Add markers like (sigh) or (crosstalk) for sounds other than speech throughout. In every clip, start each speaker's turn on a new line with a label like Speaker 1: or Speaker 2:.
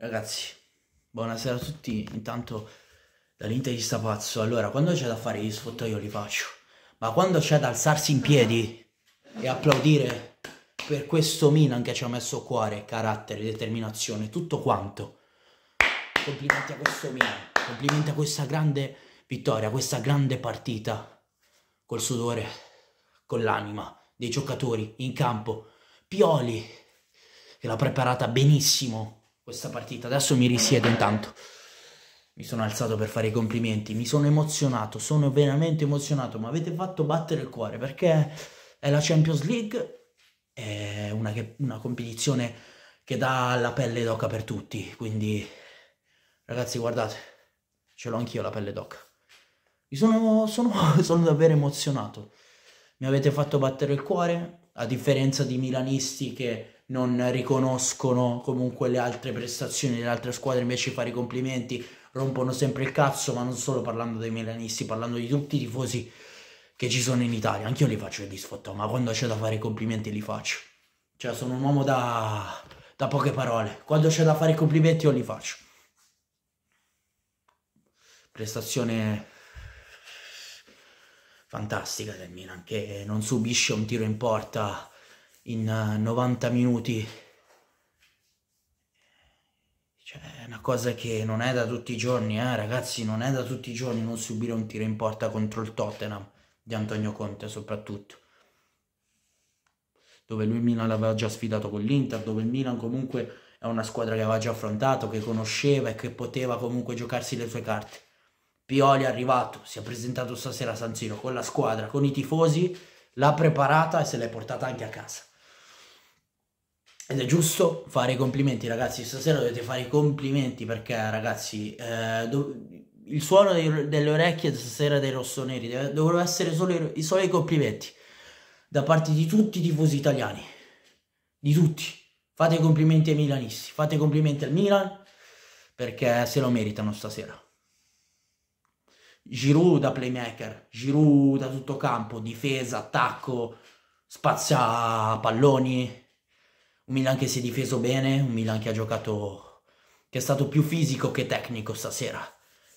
Speaker 1: Ragazzi, buonasera a tutti. Intanto dall'Inter di Stapazzo. Allora, quando c'è da fare gli sfottò io li faccio. Ma quando c'è da alzarsi in piedi e applaudire per questo Milan che ci ha messo cuore, carattere, determinazione, tutto quanto. Complimenti a questo Milan, complimenti a questa grande vittoria, questa grande partita col sudore, con l'anima dei giocatori in campo. Pioli che l'ha preparata benissimo questa partita. Adesso mi risiedo intanto. Mi sono alzato per fare i complimenti, mi sono emozionato, sono veramente emozionato, ma avete fatto battere il cuore perché è la Champions League, è una, che, una competizione che dà la pelle d'oca per tutti, quindi ragazzi guardate, ce l'ho anch'io la pelle d'oca. Mi sono, sono, (laughs) sono davvero emozionato, mi avete fatto battere il cuore, a differenza di milanisti che non riconoscono comunque le altre prestazioni delle altre squadre, invece fare i complimenti, rompono sempre il cazzo, ma non solo parlando dei milanisti, parlando di tutti i tifosi che ci sono in Italia. Anch'io li faccio il disfotto, ma quando c'è da fare i complimenti li faccio. Cioè sono un uomo da, da poche parole. Quando c'è da fare i complimenti io li faccio. Prestazione fantastica del Milan che non subisce un tiro in porta in 90 eh, minuti. Cioè, è una cosa che non è da tutti i giorni, eh, ragazzi, non è da tutti i giorni non subire un tiro in porta contro il Tottenham di Antonio Conte soprattutto. Dove lui il Milan l'aveva già sfidato con l'Inter, dove il Milan comunque è una squadra che aveva già affrontato, che conosceva e che poteva comunque giocarsi le sue carte. Pioli è arrivato, si è presentato stasera a San Siro con la squadra, con i tifosi, l'ha preparata e se l'è portata anche a casa. Ed è giusto fare i complimenti, ragazzi. Stasera dovete fare i complimenti perché, ragazzi, eh, il suono dei, delle orecchie stasera dei rossoneri dovrebbero essere solo i, i soli complimenti da parte di tutti i tifosi italiani. Di tutti. Fate i complimenti ai milanisti, fate i complimenti al Milan perché se lo meritano stasera. Giroud da playmaker, Giroud da tutto campo, difesa, attacco, spazia palloni un Milan che si è difeso bene, un Milan che ha giocato, che è stato più fisico che tecnico stasera.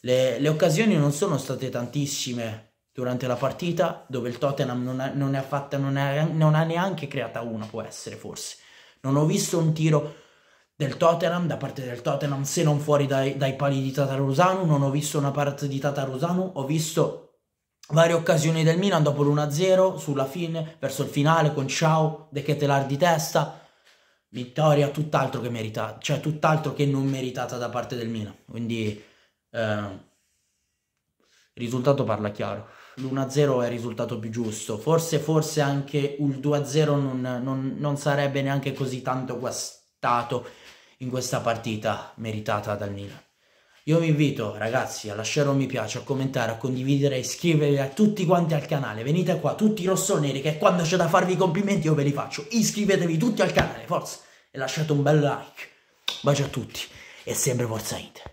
Speaker 1: Le, le occasioni non sono state tantissime durante la partita, dove il Tottenham non, ha, non ne ha fatta, non ha, non ha neanche creata una, può essere forse. Non ho visto un tiro del Tottenham, da parte del Tottenham, se non fuori dai, dai pali di Tatarusano, non ho visto una parte di Tatarusano, ho visto varie occasioni del Milan dopo l'1-0, sulla fine, verso il finale, con Ciao, De Ketelar di testa, vittoria tutt'altro che meritata, cioè tutt'altro che non meritata da parte del Milan. Quindi eh, il risultato parla chiaro. L'1-0 è il risultato più giusto. Forse, forse anche il 2-0 non, non, non, sarebbe neanche così tanto guastato in questa partita meritata dal Milan. Io vi invito ragazzi a lasciare un mi piace, a commentare, a condividere, a iscrivervi a tutti quanti al canale. Venite qua, tutti rossoneri, che quando c'è da farvi i complimenti io ve li faccio. Iscrivetevi tutti al canale, forza! E lasciate un bel like. Bacio a tutti e sempre forza Inter.